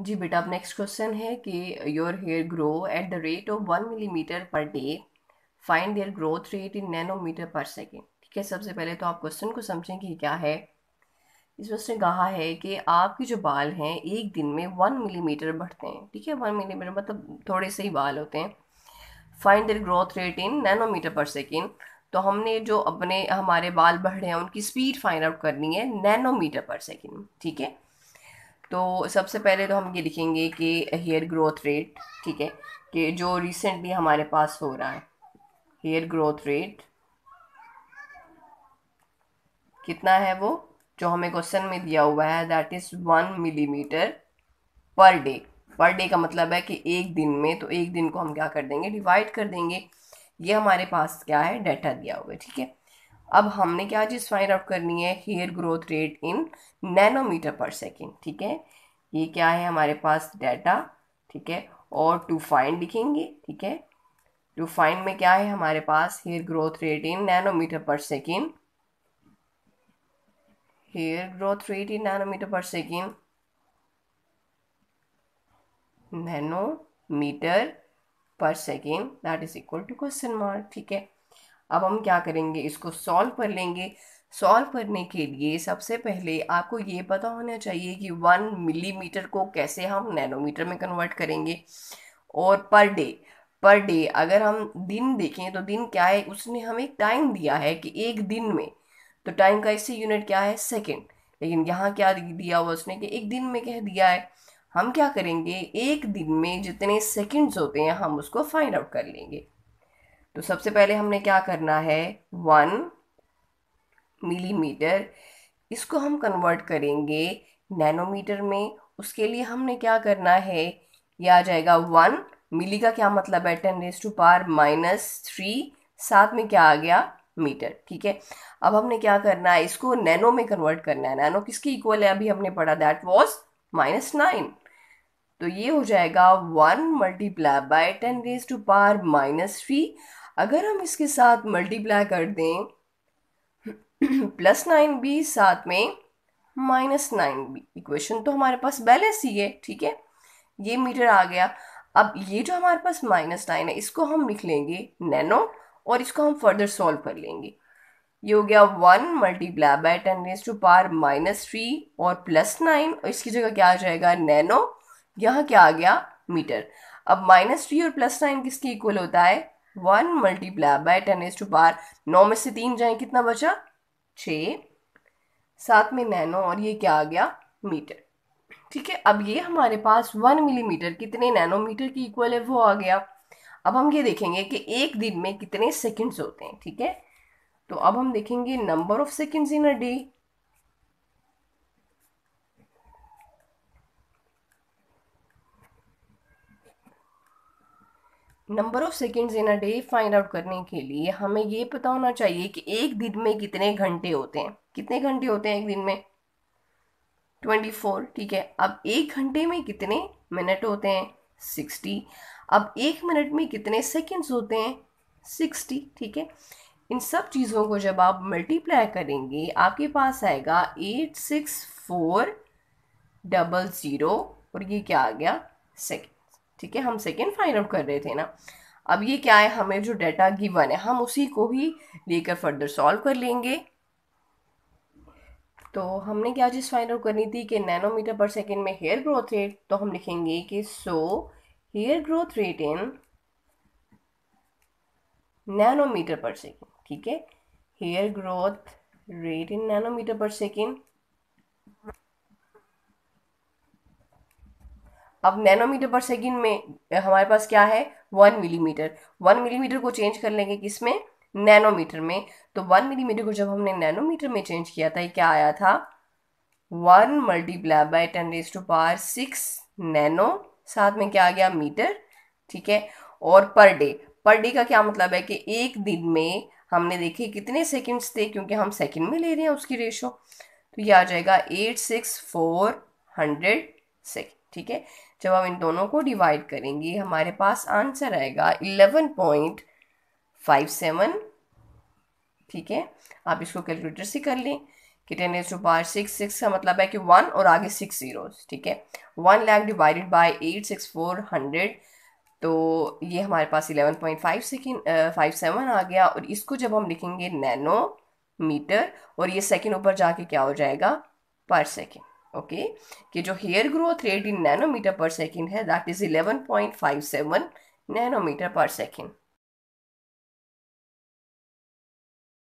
जी बेटा अब next question है कि your hair grow at the rate of one millimetre per day find their growth rate in nanometre per second ठीक है सबसे पहले तो आप क्वेश्चन को समझें कि क्या है इसमें उसने कहा है कि आपके जो बाल हैं एक दिन में वन मिलीमीटर बढ़ते हैं ठीक है वन मिलीमीटर मतलब थोड़े से ही बाल होते हैं find their growth rate in nanometre per second तो हमने जो अपने हमारे बाल बढ़ रहे हैं उनकी स्पीड फाइंड आउट करनी है नैनोमीटर पर सेकेंड ठीक है तो सबसे पहले तो हम ये लिखेंगे कि हेयर ग्रोथ रेट ठीक है कि जो रिसेंटली हमारे पास हो रहा है हेयर ग्रोथ रेट कितना है वो जो हमें क्वेश्चन में दिया हुआ है that is one millimetre per day per day का मतलब है कि एक दिन में तो एक दिन को हम क्या कर देंगे डिवाइड कर देंगे ये हमारे पास क्या है डाटा दिया हुआ है ठीक है अब हमने क्या चीज़ फाइंड आउट करनी है hair growth rate in nanometre per second ठीक है ये क्या है हमारे पास डाटा ठीक है और टू फाइंड लिखेंगे ठीक है टू फाइंड में क्या है हमारे पास hair growth rate in nanometre per second hair growth rate in nanometre per second nanometre per second that is equal to question mark ठीक है अब हम क्या करेंगे इसको सॉल्व कर लेंगे सॉल्व करने के लिए सबसे पहले आपको ये पता होना चाहिए कि वन मिलीमीटर को कैसे हम नैनोमीटर में कन्वर्ट करेंगे और पर डे पर डे अगर हम दिन देखें तो दिन क्या है उसने हमें टाइम दिया है कि एक दिन में तो टाइम का इससे यूनिट क्या है सेकेंड लेकिन यहाँ क्या दिया हुआ उसने कि एक दिन में कह दिया है हम क्या करेंगे एक दिन में जितने सेकंड्स होते हैं हम उसको फाइंड आउट कर लेंगे तो सबसे पहले हमने क्या करना है वन मिलीमीटर इसको हम कन्वर्ट करेंगे नैनोमीटर में उसके लिए हमने क्या करना है ये आ जाएगा वन मिली का क्या मतलब है ten raise to power minus three साथ में क्या आ गया मीटर ठीक है अब हमने क्या करना है इसको नैनो में कन्वर्ट करना है नैनो किसके इक्वल है अभी हमने पढ़ा दैट वॉज माइनस नाइन तो ये हो जाएगा one multiply by ten raise to power minus three अगर हम इसके साथ मल्टीप्लाई कर दें प्लस नाइन बी साथ में माइनस नाइन बी इक्वेशन तो हमारे पास बैलेंस ही है ठीक है ये मीटर आ गया अब ये जो हमारे पास माइनस नाइन है इसको हम लिख लेंगे नैनो और इसको हम फर्दर सॉल्व कर लेंगे ये हो गया one multiply by ten raise to power minus three और प्लस नाइन और इसकी जगह क्या आ जाएगा नैनो यहाँ क्या आ गया मीटर अब माइनस थ्री और प्लस नाइन किसके इक्वल होता है one multiply by ten raise to power नौ में से तीन जाए कितना बचा छ सात में नैनो और ये क्या आ गया मीटर ठीक है अब ये हमारे पास वन मिलीमीटर कितने नैनोमीटर की इक्वल है वो आ गया अब हम ये देखेंगे कि एक दिन में कितने सेकंड्स होते हैं ठीक है तो अब हम देखेंगे number of seconds in a day number of seconds in a day find out करने के लिए हमें ये पता होना चाहिए कि एक दिन में कितने घंटे होते हैं कितने घंटे होते हैं एक दिन में ट्वेंटी फोर ठीक है अब एक घंटे में कितने मिनट होते हैं सिक्सटी अब एक मिनट में कितने सेकेंड्स होते हैं सिक्सटी ठीक है इन सब चीज़ों को जब आप मल्टीप्लाई करेंगे आपके पास आएगा eight six four double zero और ये क्या आ गया सेकेंड ठीक है हम सेकेंड फाइंड आउट कर रहे थे ना अब ये क्या है हमें जो डाटा गिवन है हम उसी को भी लेकर फर्दर सॉल्व कर लेंगे तो हमने क्या चीज़ फाइंड आउट करनी थी कि नैनोमीटर पर सेकेंड में हेयर ग्रोथ रेट तो हम लिखेंगे कि so hair growth rate in nanometre per second ठीक है hair growth rate in nanometre per second अब नैनोमीटर पर सेकेंड में हमारे पास क्या है वन मिलीमीटर वन मिलीमीटर को चेंज कर लेंगे किस में नैनोमीटर में तो वन मिलीमीटर को जब हमने नैनोमीटर में चेंज किया था क्या आया था one multiply by ten raise to power six nano साथ में क्या आ गया मीटर ठीक है और पर डे पर डे का क्या मतलब है कि एक दिन में हमने देखे कितने सेकेंड्स थे क्योंकि हम सेकेंड में ले रहे हैं उसकी रेशो तो ये आ जाएगा eight six four hundred second ठीक है जब हम इन दोनों को डिवाइड करेंगे हमारे पास आंसर आएगा इलेवन पॉइंट फाइव सेवन ठीक है आप इसको कैलकुलेटर से कर लें कि ten raise to power six six का मतलब है कि वन और आगे सिक्स जीरोस ठीक है one lakh divided by eight six four hundred तो ये हमारे पास eleven point five second five seven आ गया और इसको जब हम लिखेंगे नैनो मीटर और ये सेकेंड ऊपर जाके क्या हो जाएगा पर सेकेंड ओके कि जो hair growth rate in nanometre per second है that is eleven point five seven nanometre per second